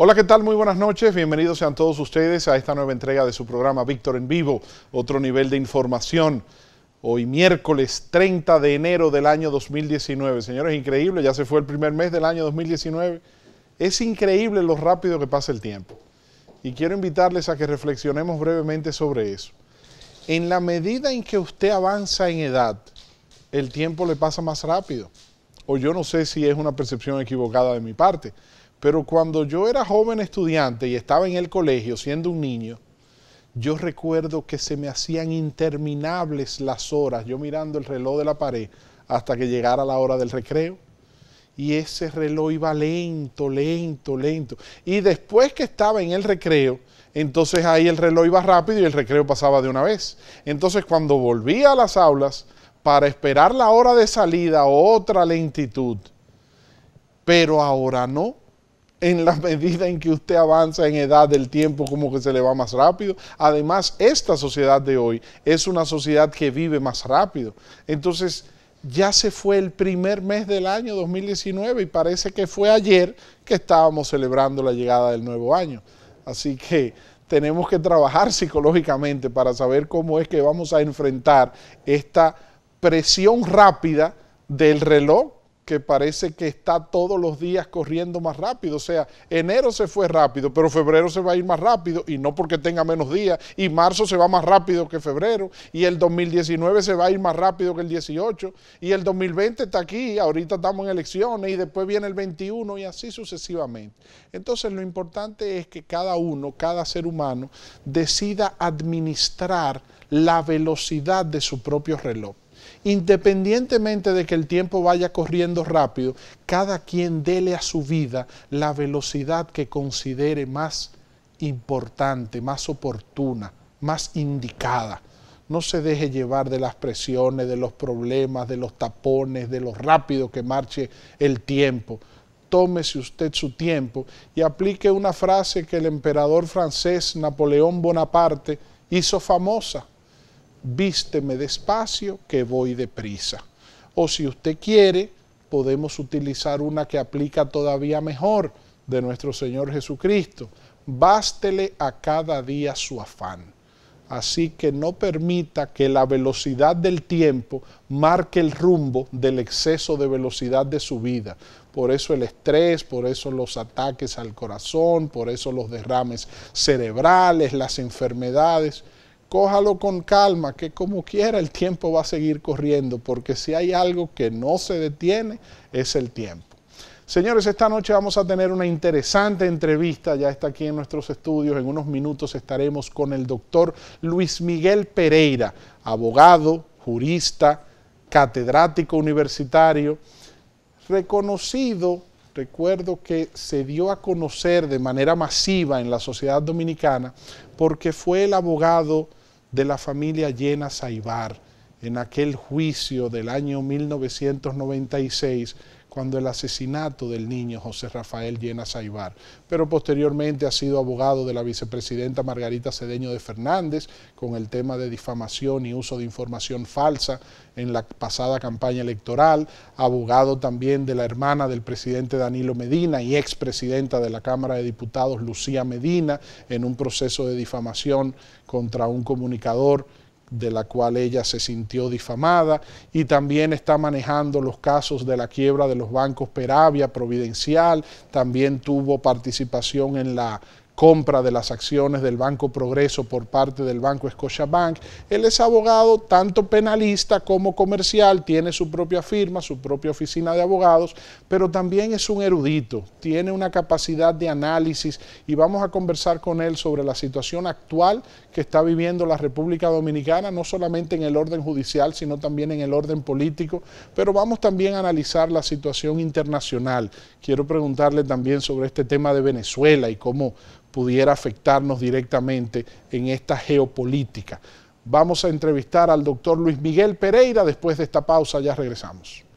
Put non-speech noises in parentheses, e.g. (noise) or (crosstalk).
Hola, ¿qué tal? Muy buenas noches. Bienvenidos sean todos ustedes a esta nueva entrega de su programa Víctor en Vivo, otro nivel de información. Hoy miércoles 30 de enero del año 2019. Señores, increíble, ya se fue el primer mes del año 2019. Es increíble lo rápido que pasa el tiempo. Y quiero invitarles a que reflexionemos brevemente sobre eso. En la medida en que usted avanza en edad, el tiempo le pasa más rápido. O yo no sé si es una percepción equivocada de mi parte pero cuando yo era joven estudiante y estaba en el colegio siendo un niño, yo recuerdo que se me hacían interminables las horas, yo mirando el reloj de la pared hasta que llegara la hora del recreo. Y ese reloj iba lento, lento, lento. Y después que estaba en el recreo, entonces ahí el reloj iba rápido y el recreo pasaba de una vez. Entonces cuando volvía a las aulas, para esperar la hora de salida, otra lentitud. Pero ahora no en la (laughs) medida en que usted avanza en edad, del tiempo como que se le va más rápido. Además, esta sociedad de hoy es una sociedad que vive más rápido. Entonces, ya se fue el primer mes del año 2019 y parece que fue ayer que estábamos celebrando la llegada del nuevo año. Así que tenemos que trabajar (laughs) psicológicamente para saber cómo es que vamos a enfrentar esta presión rápida del reloj que parece que está todos los días corriendo más rápido. O sea, enero se fue rápido, pero febrero se va a ir más rápido y no porque tenga menos días. Y marzo se va más rápido que febrero y el 2019 se va a ir más rápido que el 18 y el 2020 está aquí, ahorita estamos en elecciones y después viene el 21 y así sucesivamente. Entonces lo importante es que cada uno, cada ser humano, decida administrar la velocidad de su propio reloj. Independientemente de que el tiempo vaya corriendo rápido, cada quien dele a su vida la velocidad que considere más importante, más oportuna, más indicada. No se deje llevar de las presiones, de los problemas, de los tapones, de lo rápido que marche el tiempo tómese usted su tiempo y aplique una frase que el emperador francés Napoleón Bonaparte hizo famosa vísteme despacio que voy deprisa. O si usted quiere, podemos utilizar una que aplica todavía mejor de nuestro Señor Jesucristo. Bástele a cada día su afán. Así que no permita que la velocidad del tiempo marque el rumbo del exceso de velocidad de su vida. Por eso el estrés, por eso los ataques al corazón, por eso los derrames cerebrales, las enfermedades cójalo con calma, que como quiera el tiempo va a seguir corriendo, porque si hay algo que no se detiene, es el tiempo. Señores, esta noche vamos a tener una interesante entrevista, ya está aquí en nuestros estudios, en unos minutos estaremos con el doctor Luis Miguel Pereira, abogado, jurista, catedrático universitario, reconocido recuerdo que se dio a conocer de manera masiva en la sociedad dominicana porque fue el abogado de la familia Llena Saibar en aquel juicio del año 1996 cuando el asesinato del niño José Rafael Llena Saibar, pero posteriormente ha sido abogado de la vicepresidenta Margarita Cedeño de Fernández con el tema de difamación y uso de información falsa en la pasada campaña electoral, abogado también de la hermana del presidente Danilo Medina y expresidenta de la Cámara de Diputados Lucía Medina en un proceso de difamación contra un comunicador de la cual ella se sintió difamada y también está manejando los casos de la quiebra de los bancos Peravia, Providencial, también tuvo participación en la compra de las acciones del Banco Progreso por parte del Banco Bank. Él es abogado tanto penalista como comercial, tiene su propia firma, su propia oficina de abogados, pero también es un erudito, tiene una capacidad de análisis y vamos a conversar con él sobre la situación actual que está viviendo la República Dominicana, no solamente en el orden judicial, sino también en el orden político, pero vamos también a analizar la situación internacional. Quiero preguntarle también sobre este tema de Venezuela y cómo pudiera afectarnos directamente en esta geopolítica. Vamos a entrevistar al doctor Luis Miguel Pereira después de esta pausa, ya regresamos.